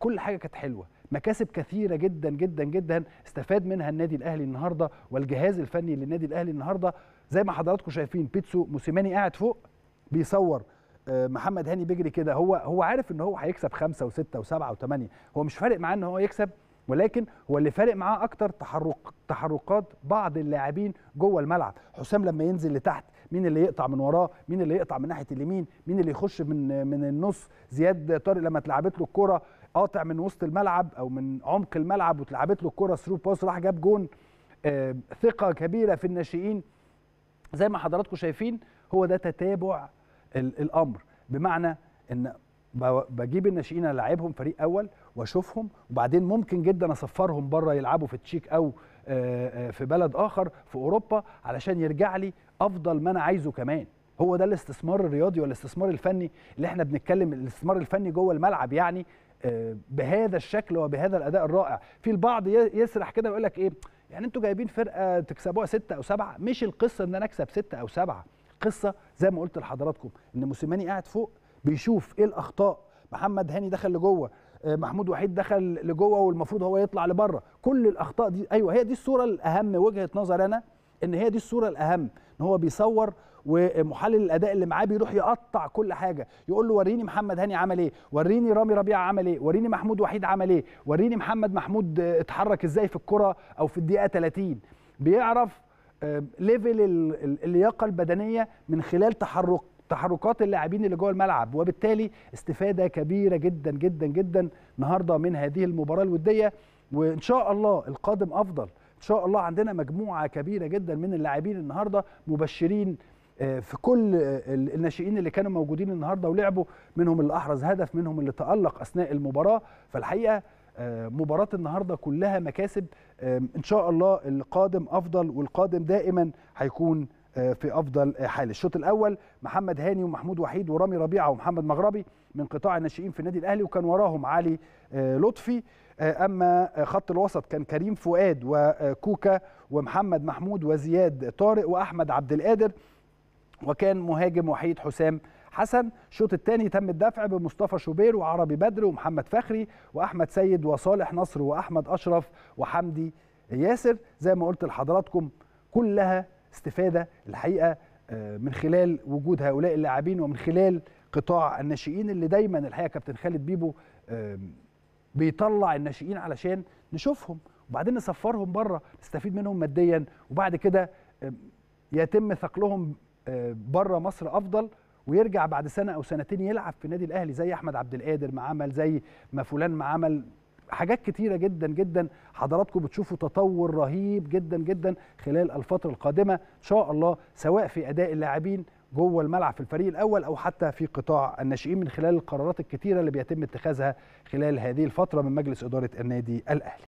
كل حاجه كانت حلوه مكاسب كثيره جدا جدا جدا استفاد منها النادي الاهلي النهارده والجهاز الفني للنادي الاهلي النهارده زي ما حضراتكم شايفين بيتسو موسيماني قاعد فوق بيصور آه، محمد هاني بيجري كده هو هو عارف ان هو هيكسب خمسه وسته وسبعه وثمانيه هو مش فارق معاه ان هو يكسب ولكن هو اللي فارق معاه اكتر تحرك تحركات بعض اللاعبين جوه الملعب حسام لما ينزل لتحت مين اللي يقطع من وراه مين اللي يقطع من ناحيه اليمين مين اللي يخش من من النص زياد طارق لما اتلعبت له الكره قاطع من وسط الملعب او من عمق الملعب واتلعبت له الكره ثرو باس راح جاب جون آه، ثقه كبيره في الناشئين زي ما حضراتكم شايفين هو ده تتابع الامر بمعنى ان بجيب الناشئين العبهم فريق اول واشوفهم وبعدين ممكن جدا اصفرهم بره يلعبوا في التشيك او آه، آه، في بلد اخر في اوروبا علشان يرجع لي افضل ما انا عايزه كمان هو ده الاستثمار الرياضي والاستثمار الفني اللي احنا بنتكلم الاستثمار الفني جوه الملعب يعني آه، بهذا الشكل وبهذا الاداء الرائع في البعض يسرح كده ويقول لك ايه يعني انتوا جايبين فرقه تكسبوها ستة او سبعة مش القصه ان انا اكسب ستة او سبعة القصه زي ما قلت لحضراتكم ان موسيماني قاعد فوق بيشوف ايه الاخطاء محمد هاني دخل لجوه آه، محمود وحيد دخل لجوه والمفروض هو يطلع لبره كل الاخطاء دي ايوه هي دي الصوره الاهم وجهه نظر انا ان هي دي الصوره الاهم ان هو بيصور ومحلل الاداء اللي معاه بيروح يقطع كل حاجه يقول له وريني محمد هاني عمل ايه وريني رامي ربيعه عمل ايه وريني محمود وحيد عمل ايه وريني محمد محمود اتحرك ازاي في الكره او في الدقيقه 30 بيعرف ليفل آه، اللياقه البدنيه من خلال تحرك تحركات اللاعبين اللي جوه الملعب وبالتالي استفاده كبيره جدا جدا جدا النهارده من هذه المباراه الوديه وان شاء الله القادم افضل ان شاء الله عندنا مجموعه كبيره جدا من اللاعبين النهارده مبشرين آه، في كل آه، الناشئين اللي كانوا موجودين النهارده ولعبوا منهم اللي احرز هدف منهم اللي تالق اثناء المباراه فالحقيقه آه، مباراة النهارده كلها مكاسب ان شاء الله القادم افضل والقادم دائما هيكون في افضل حال الشوط الاول محمد هاني ومحمود وحيد ورامي ربيعه ومحمد مغربي من قطاع الناشئين في النادي الاهلي وكان وراهم علي لطفي اما خط الوسط كان كريم فؤاد وكوكا ومحمد محمود وزياد طارق واحمد عبد القادر وكان مهاجم وحيد حسام حسن الشوط الثاني تم الدفع بمصطفى شوبير وعربي بدر ومحمد فخري واحمد سيد وصالح نصر واحمد اشرف وحمدي ياسر زي ما قلت لحضراتكم كلها استفاده الحقيقه آه، من خلال وجود هؤلاء اللاعبين ومن خلال قطاع الناشئين اللي دايما الحقيقه كابتن خالد بيبو بيطلع الناشئين علشان نشوفهم وبعدين نسفرهم بره نستفيد منهم ماديا وبعد كده يتم ثقلهم آه، بره مصر افضل ويرجع بعد سنه او سنتين يلعب في النادي الاهلي زي احمد عبد القادر ما عمل زي ما فلان ما عمل حاجات كتيره جدا جدا حضراتكم بتشوفوا تطور رهيب جدا جدا خلال الفتره القادمه ان شاء الله سواء في اداء اللاعبين جوه الملعب في الفريق الاول او حتى في قطاع الناشئين من خلال القرارات الكتيره اللي بيتم اتخاذها خلال هذه الفتره من مجلس اداره النادي الاهلي